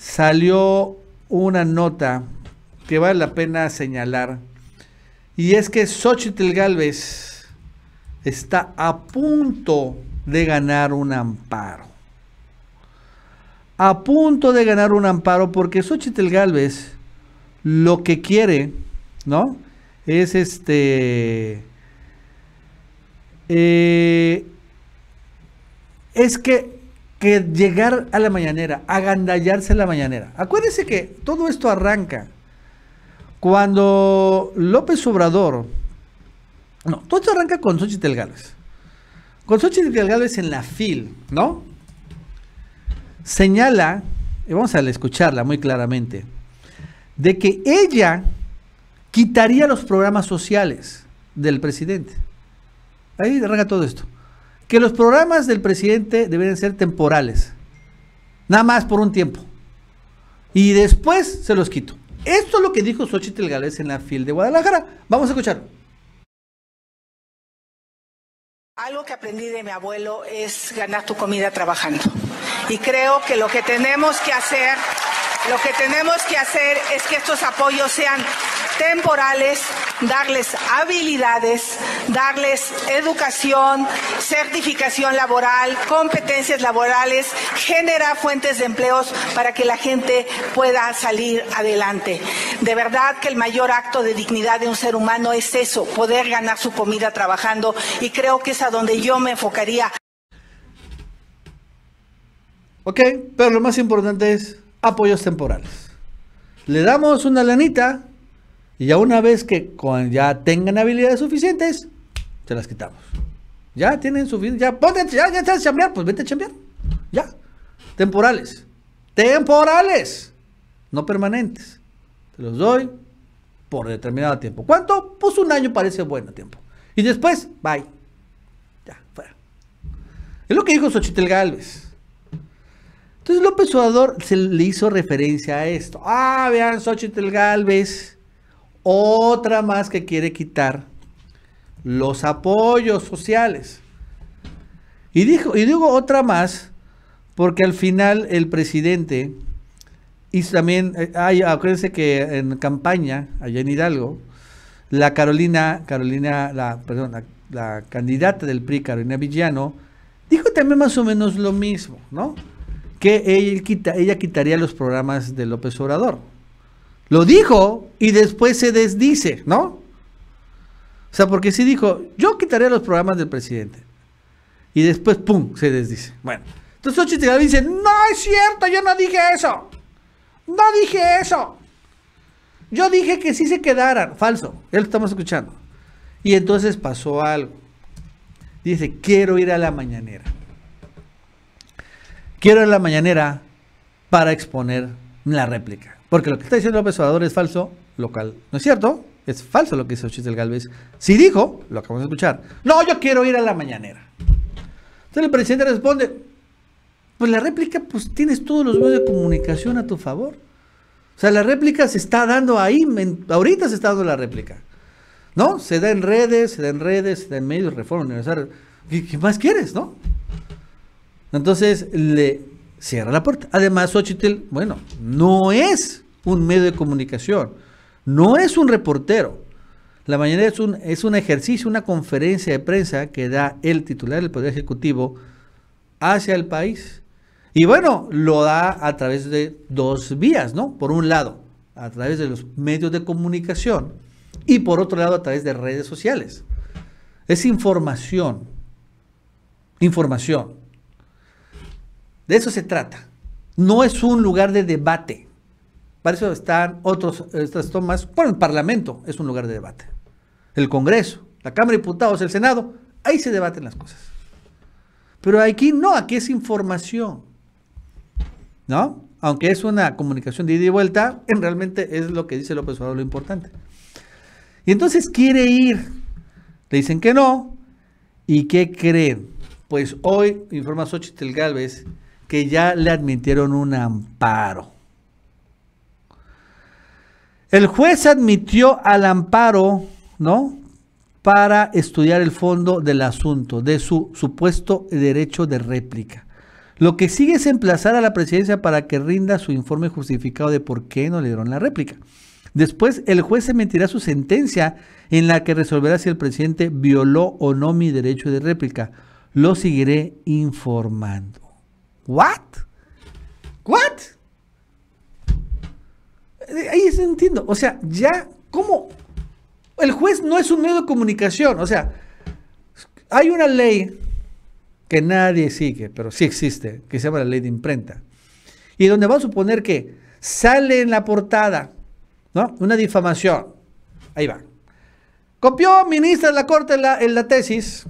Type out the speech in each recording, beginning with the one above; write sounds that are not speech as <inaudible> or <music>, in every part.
salió una nota que vale la pena señalar. Y es que Xochitl Gálvez está a punto de ganar un amparo. A punto de ganar un amparo porque Xochitl Galvez lo que quiere, ¿no? Es este... Eh, es que que llegar a la mañanera, agandallarse en la mañanera. Acuérdense que todo esto arranca cuando López Obrador, no, todo esto arranca con Xochitl Gálvez. Con Xochitl Gálvez en la FIL, ¿no? Señala, y vamos a escucharla muy claramente, de que ella quitaría los programas sociales del presidente. Ahí arranca todo esto que los programas del presidente deben ser temporales, nada más por un tiempo. Y después se los quito. Esto es lo que dijo Xochitl Gales en la FIL de Guadalajara. Vamos a escuchar. Algo que aprendí de mi abuelo es ganar tu comida trabajando. Y creo que lo que tenemos que hacer, lo que tenemos que hacer es que estos apoyos sean temporales, darles habilidades, darles educación, certificación laboral, competencias laborales, generar fuentes de empleos para que la gente pueda salir adelante. De verdad que el mayor acto de dignidad de un ser humano es eso, poder ganar su comida trabajando y creo que es a donde yo me enfocaría. Ok, pero lo más importante es apoyos temporales. Le damos una lanita y ya una vez que ya tengan habilidades suficientes, se las quitamos. Ya tienen suficiente, ya ponte, ya, ya a chambear, pues vete a chambear. Ya. Temporales. Temporales. No permanentes. Te los doy por determinado tiempo. ¿Cuánto? Pues un año parece bueno tiempo. Y después, bye. Ya, fuera. Es lo que dijo Xochitl Galvez. Entonces López Obrador se le hizo referencia a esto. Ah, vean, Xochitl Galvez otra más que quiere quitar los apoyos sociales. Y, dijo, y digo otra más porque al final el presidente, y también, hay, eh, acuérdense que en campaña, allá en Hidalgo, la Carolina, Carolina, la, perdón, la, candidata del PRI, Carolina Villano, dijo también más o menos lo mismo, ¿no? Que ella quitaría los programas de López Obrador. Lo dijo y después se desdice, ¿no? O sea, porque sí dijo, yo quitaré los programas del presidente. Y después, ¡pum!, se desdice. Bueno, entonces Xochitl dice, no es cierto, yo no dije eso. No dije eso. Yo dije que sí se quedaran. Falso, Él lo estamos escuchando. Y entonces pasó algo. Dice, quiero ir a la mañanera. Quiero ir a la mañanera para exponer la réplica. Porque lo que está diciendo López Obrador es falso local. ¿No es cierto? Es falso lo que dice del Galvez. Si dijo, lo acabamos de escuchar, no, yo quiero ir a la mañanera. Entonces el presidente responde, pues la réplica, pues tienes todos los medios de comunicación a tu favor. O sea, la réplica se está dando ahí, ahorita se está dando la réplica. ¿No? Se da en redes, se da en redes, se da en medios, de reforma universal. qué más quieres, no? Entonces, le, cierra la puerta. Además, Xochitl, bueno, no es un medio de comunicación, no es un reportero. La mañana es un, es un ejercicio, una conferencia de prensa que da el titular del Poder Ejecutivo hacia el país. Y bueno, lo da a través de dos vías, ¿no? Por un lado, a través de los medios de comunicación y por otro lado, a través de redes sociales. Es información. Información. De eso se trata. No es un lugar de debate. Para eso están otros, estas tomas. Bueno, el Parlamento es un lugar de debate. El Congreso, la Cámara de Diputados, el Senado, ahí se debaten las cosas. Pero aquí no, aquí es información. ¿No? Aunque es una comunicación de ida y vuelta, en realmente es lo que dice López Obrador lo importante. Y entonces quiere ir. Le dicen que no. ¿Y qué creen? Pues hoy, informa Xochitl Galvez, que ya le admitieron un amparo. El juez admitió al amparo, ¿no? Para estudiar el fondo del asunto, de su supuesto derecho de réplica. Lo que sigue es emplazar a la presidencia para que rinda su informe justificado de por qué no le dieron la réplica. Después, el juez emitirá su sentencia en la que resolverá si el presidente violó o no mi derecho de réplica. Lo seguiré informando. ¿What? ¿What? Eh, ahí se entiendo. O sea, ya, ¿cómo? El juez no es un medio de comunicación. O sea, hay una ley que nadie sigue, pero sí existe, que se llama la ley de imprenta. Y donde vamos a suponer que sale en la portada, ¿no? Una difamación. Ahí va. Copió ministra de la Corte en la tesis.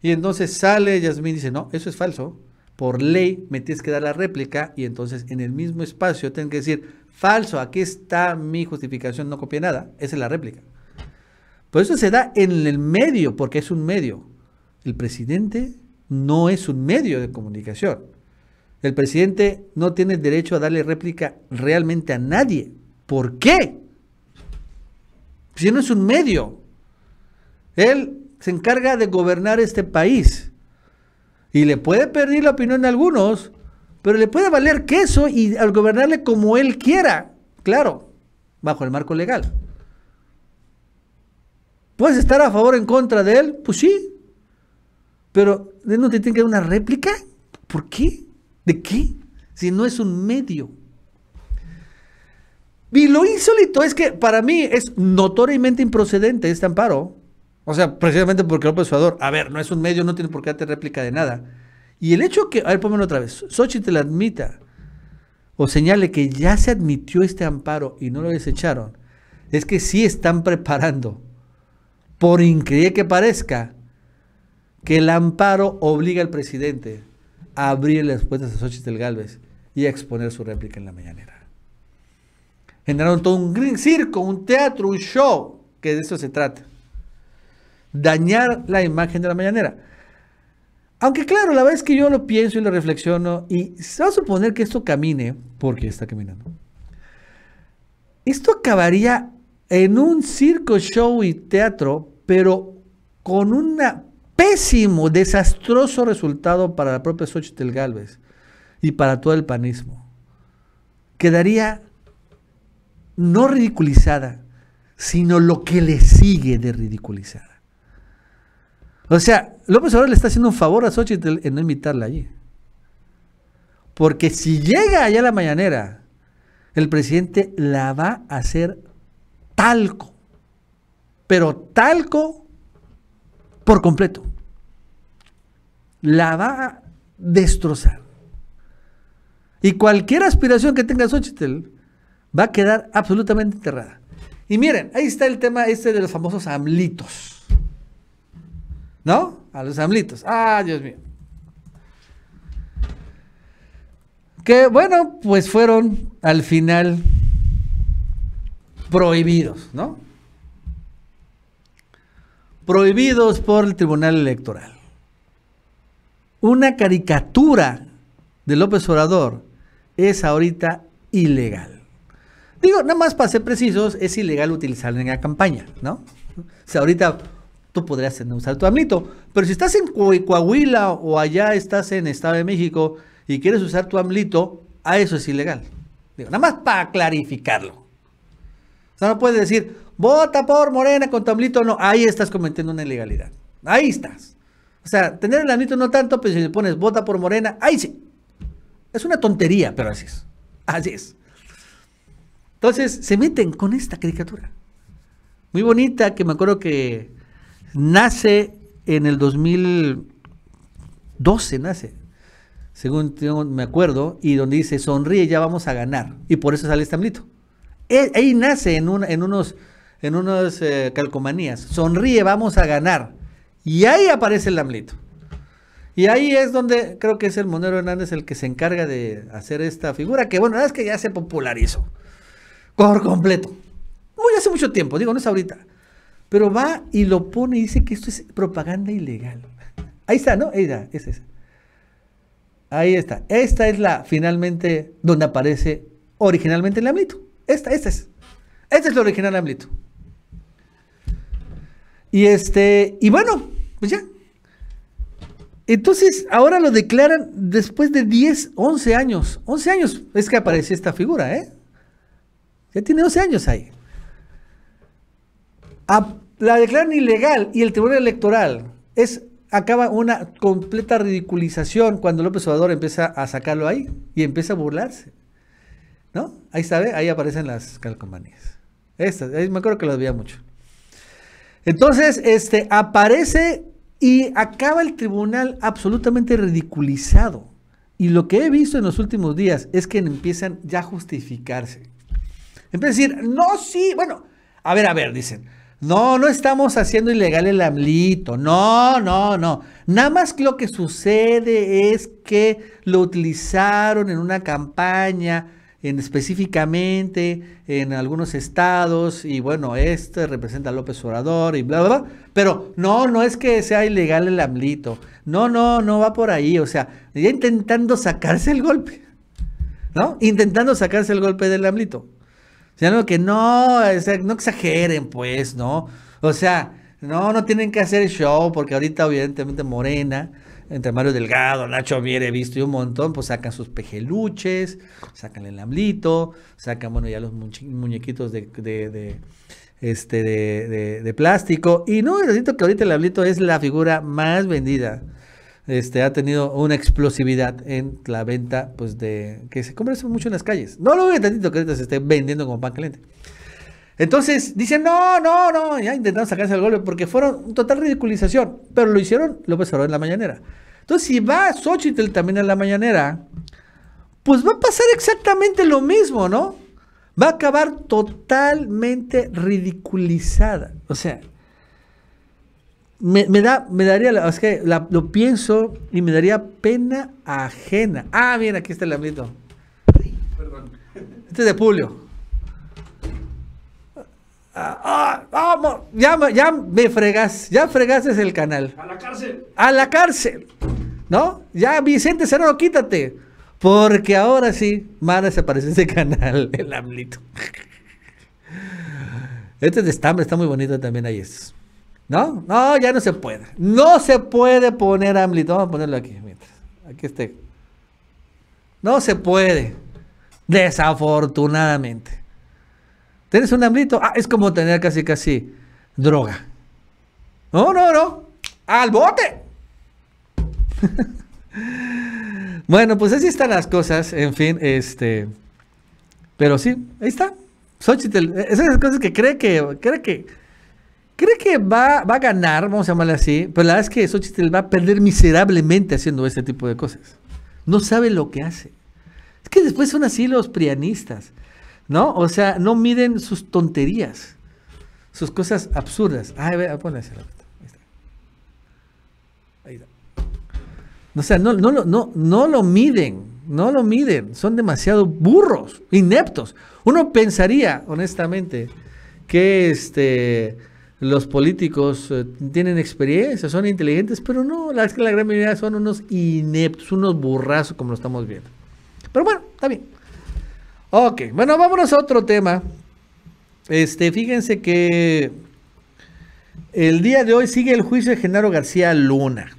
Y entonces sale Yasmín y dice, no, eso es falso por ley me tienes que dar la réplica y entonces en el mismo espacio tengo que decir, falso, aquí está mi justificación, no copié nada, esa es la réplica. Por eso se da en el medio, porque es un medio. El presidente no es un medio de comunicación. El presidente no tiene derecho a darle réplica realmente a nadie. ¿Por qué? Si no es un medio. Él se encarga de gobernar este país. Y le puede pedir la opinión de algunos, pero le puede valer queso y al gobernarle como él quiera, claro, bajo el marco legal. ¿Puedes estar a favor o en contra de él? Pues sí. Pero no te tiene que dar una réplica. ¿Por qué? ¿De qué? Si no es un medio. Y lo insólito es que para mí es notoriamente improcedente este amparo. O sea, precisamente porque López Obrador, a ver, no es un medio, no tiene por qué darte réplica de nada. Y el hecho que, a ver, ponmelo otra vez, te Xochitl admita o señale que ya se admitió este amparo y no lo desecharon, es que sí están preparando, por increíble que parezca, que el amparo obliga al presidente a abrir las puertas a del Galvez y a exponer su réplica en la mañanera. Generaron todo un green circo, un teatro, un show, que de eso se trata dañar la imagen de la mañanera. Aunque claro, la verdad es que yo lo pienso y lo reflexiono y se va a suponer que esto camine, porque está caminando. Esto acabaría en un circo, show y teatro, pero con un pésimo, desastroso resultado para la propia Xochitl Galvez y para todo el panismo. Quedaría no ridiculizada, sino lo que le sigue de ridiculizada. O sea, López Obrador le está haciendo un favor a Xochitl en no invitarla allí. Porque si llega allá a la mañanera, el presidente la va a hacer talco. Pero talco por completo. La va a destrozar. Y cualquier aspiración que tenga Xochitl va a quedar absolutamente enterrada. Y miren, ahí está el tema este de los famosos amlitos. ¿No? A los amlitos. Ah, Dios mío. Que bueno, pues fueron al final prohibidos, ¿no? Prohibidos por el Tribunal Electoral. Una caricatura de López Obrador es ahorita ilegal. Digo, nada más para ser precisos, es ilegal utilizarla en la campaña, ¿no? O sea, ahorita tú podrías usar tu AMLITO. Pero si estás en Coahuila o allá estás en Estado de México y quieres usar tu AMLITO, a eso es ilegal. Digo, nada más para clarificarlo. O sea, no puedes decir, vota por Morena con tu AMLITO. No, ahí estás cometiendo una ilegalidad. Ahí estás. O sea, tener el AMLITO no tanto, pero si le pones vota por Morena, ahí sí. Es una tontería, pero así es. Así es. Entonces, se meten con esta caricatura. Muy bonita, que me acuerdo que Nace en el 2012, nace, según me acuerdo, y donde dice, sonríe, ya vamos a ganar. Y por eso sale este amlito. E, ahí nace en, unos, en unos, eh, calcomanías, sonríe, vamos a ganar. Y ahí aparece el amlito. Y ahí es donde creo que es el Monero Hernández el que se encarga de hacer esta figura, que bueno, es que ya se popularizó por completo. Muy hace mucho tiempo, digo, no es ahorita. Pero va y lo pone y dice que esto es propaganda ilegal. Ahí está, ¿no? Ahí está, es Ahí está. Esta es la, finalmente, donde aparece originalmente el AMLITO. Esta, esta es. Esta es la original AMLITO. Y este, y bueno, pues ya. Entonces, ahora lo declaran después de 10, 11 años. 11 años es que aparece esta figura, ¿eh? Ya tiene 11 años ahí. A, la declaran ilegal y el Tribunal Electoral es acaba una completa ridiculización cuando López Obrador empieza a sacarlo ahí y empieza a burlarse. ¿No? Ahí sabe, ahí aparecen las calcomanías. Estas, me acuerdo que las veía mucho. Entonces, este aparece y acaba el tribunal absolutamente ridiculizado. Y lo que he visto en los últimos días es que empiezan ya a justificarse. Empiezan a decir, no, sí, bueno, a ver, a ver, dicen. No, no estamos haciendo ilegal el AMLito. No, no, no. Nada más lo que sucede es que lo utilizaron en una campaña, en específicamente en algunos estados, y bueno, este representa a López Obrador y bla, bla, bla. Pero no, no es que sea ilegal el AMLito. No, no, no va por ahí. O sea, ya intentando sacarse el golpe. ¿No? Intentando sacarse el golpe del AMLito. Sino que no, o sea, no exageren, pues, ¿no? O sea, no, no tienen que hacer show, porque ahorita, evidentemente, Morena, entre Mario Delgado, Nacho Viere, visto y un montón, pues sacan sus pejeluches, sacan el lamblito sacan, bueno, ya los muñequitos de, de, este, de, de, plástico. Y no, necesito que ahorita el hablito es la figura más vendida este, ha tenido una explosividad en la venta, pues, de que se comerse mucho en las calles. No lo veo tantito que se esté vendiendo como pan caliente. Entonces dicen, no, no, no, ya intentaron sacarse el golpe porque fueron total ridiculización, pero lo hicieron López Obrador en la mañanera. Entonces, si va Xochitl también en la mañanera, pues va a pasar exactamente lo mismo, ¿no? Va a acabar totalmente ridiculizada. O sea, me, me, da, me daría, es que lo pienso y me daría pena ajena. Ah, bien, aquí está el amito. Este es de Pulio Ah, ah ya, me fregas, ya fregaste el canal. A la cárcel. A la cárcel. ¿No? Ya, Vicente Serrano, quítate. Porque ahora sí, se parece ese canal, el AMLito. Este de Estambre está muy bonito también, ahí es. No, no, ya no se puede. No se puede poner amlito. Vamos a ponerlo aquí. Mientras. Aquí esté. No se puede. Desafortunadamente. ¿Tienes un AMLITO? Ah, es como tener casi, casi droga. No, no, no. Al bote. <laughs> bueno, pues así están las cosas. En fin, este. Pero sí, ahí está. Eh, esas cosas que cree que, cree que ¿Cree que va, a ganar, vamos a llamarle así? Pero la verdad es que Xochitl va a perder miserablemente haciendo este tipo de cosas. No sabe lo que hace. Es que después son así los prianistas, ¿no? O sea, no miden sus tonterías, sus cosas absurdas. Ah, ve, ah, ponle ese Ahí está. Ahí está. O sea, no, no, no, no lo miden, no lo miden. Son demasiado burros, ineptos. Uno pensaría, honestamente, que este los políticos eh, tienen experiencia, son inteligentes, pero no, la, la gran mayoría son unos ineptos, unos burrazos como lo estamos viendo. Pero bueno, está bien. Ok, bueno, vámonos a otro tema. Este, fíjense que el día de hoy sigue el juicio de Genaro García Luna.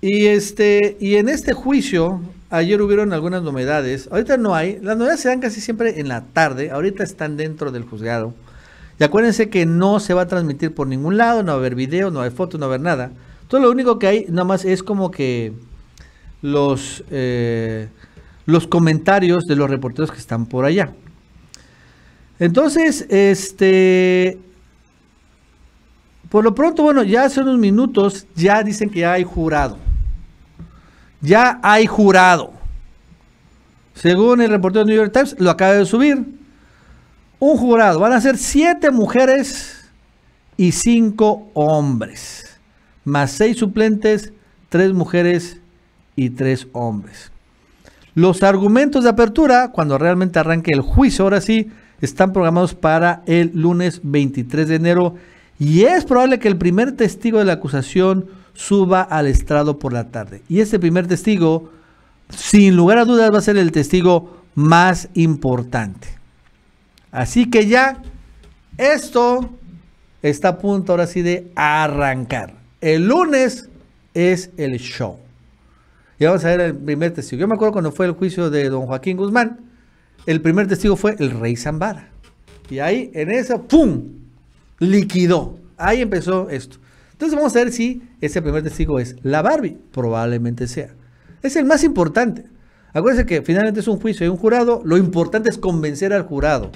Y este, y en este juicio, Ayer hubieron algunas novedades. Ahorita no hay. Las novedades se dan casi siempre en la tarde. Ahorita están dentro del juzgado. Y acuérdense que no se va a transmitir por ningún lado. No va a haber video, no va a haber no va a haber nada. Todo lo único que hay nada más es como que los, eh, los comentarios de los reporteros que están por allá. Entonces, este... Por lo pronto, bueno, ya hace unos minutos ya dicen que ya hay jurado. Ya hay jurado. Según el reportero de New York Times, lo acaba de subir. Un jurado. Van a ser siete mujeres y cinco hombres. Más seis suplentes, tres mujeres y tres hombres. Los argumentos de apertura, cuando realmente arranque el juicio, ahora sí, están programados para el lunes 23 de enero. Y es probable que el primer testigo de la acusación suba al estrado por la tarde. Y ese primer testigo, sin lugar a dudas, va a ser el testigo más importante. Así que ya esto está a punto ahora sí de arrancar. El lunes es el show. Y vamos a ver el primer testigo. Yo me acuerdo cuando fue el juicio de don Joaquín Guzmán, el primer testigo fue el rey Zambara. Y ahí, en esa, ¡pum! Liquidó. Ahí empezó esto. Entonces vamos a ver si ese primer testigo es la Barbie. Probablemente sea. Es el más importante. Acuérdense que finalmente es un juicio y un jurado. Lo importante es convencer al jurado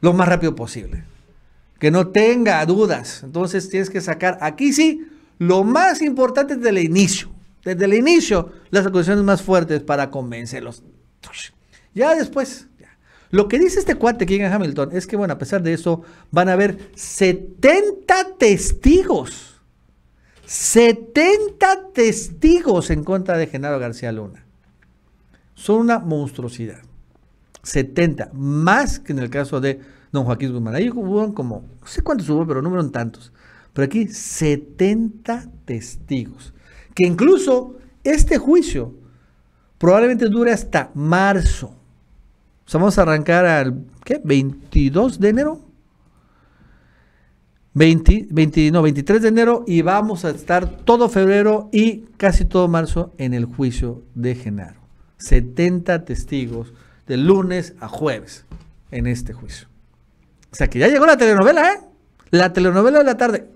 lo más rápido posible. Que no tenga dudas. Entonces tienes que sacar aquí sí lo más importante desde el inicio. Desde el inicio, las acusaciones más fuertes para convencerlos. Ya después. Lo que dice este cuate King en Hamilton es que, bueno, a pesar de eso, van a haber 70 testigos 70 testigos en contra de Genaro García Luna. Son una monstruosidad. 70, más que en el caso de don Joaquín Guzmán. Ahí hubo como, no sé cuántos hubo, pero no tantos. Pero aquí 70 testigos. Que incluso este juicio probablemente dure hasta marzo. O sea, vamos a arrancar al ¿qué? 22 de enero. 23 de enero y vamos a estar todo febrero y casi todo marzo en el juicio de Genaro. 70 testigos de lunes a jueves en este juicio. O sea que ya llegó la telenovela, ¿eh? La telenovela de la tarde.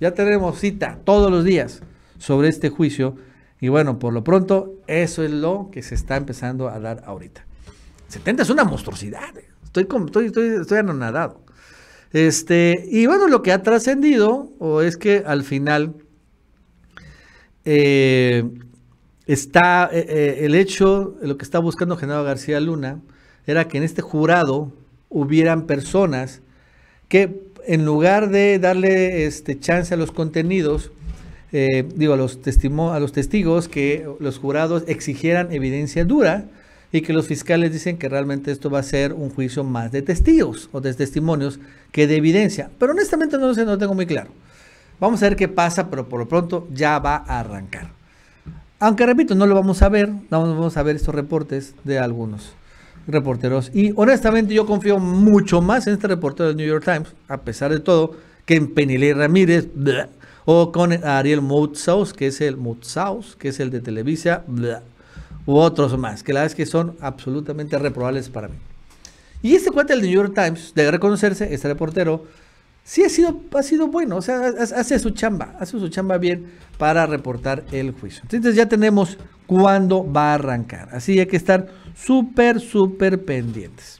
Ya tenemos cita todos los días sobre este juicio. Y bueno, por lo pronto, eso es lo que se está empezando a dar ahorita. 70 es una monstruosidad. ¿eh? Estoy, estoy, estoy, estoy anonadado. Este, y bueno, lo que ha trascendido o es que al final eh, está eh, eh, el hecho, lo que está buscando Genaro García Luna, era que en este jurado hubieran personas que en lugar de darle este, chance a los contenidos, digo, a los, a los testigos que los jurados exigieran evidencia dura, y que los fiscales dicen que realmente esto va a ser un juicio más de testigos o de testimonios que de evidencia. Pero honestamente no lo sé, no tengo muy claro. Vamos a ver qué pasa, pero por lo pronto ya va a arrancar. Aunque repito, no lo vamos a ver, vamos a ver estos reportes de algunos reporteros. Y honestamente yo confío mucho más en este reportero del New York Times, a pesar de todo, que en Penilei Ramírez o con Ariel Moutsaus, que es el Moutsaus, que es el de Televisa u otros más, que la verdad es que son absolutamente reprobables para mí. Y este cuento del New York Times, de reconocerse, este reportero, sí ha sido, ha sido bueno, o sea, hace su chamba, hace su chamba bien para reportar el juicio. Entonces ya tenemos cuándo va a arrancar, así hay que estar súper, súper pendientes.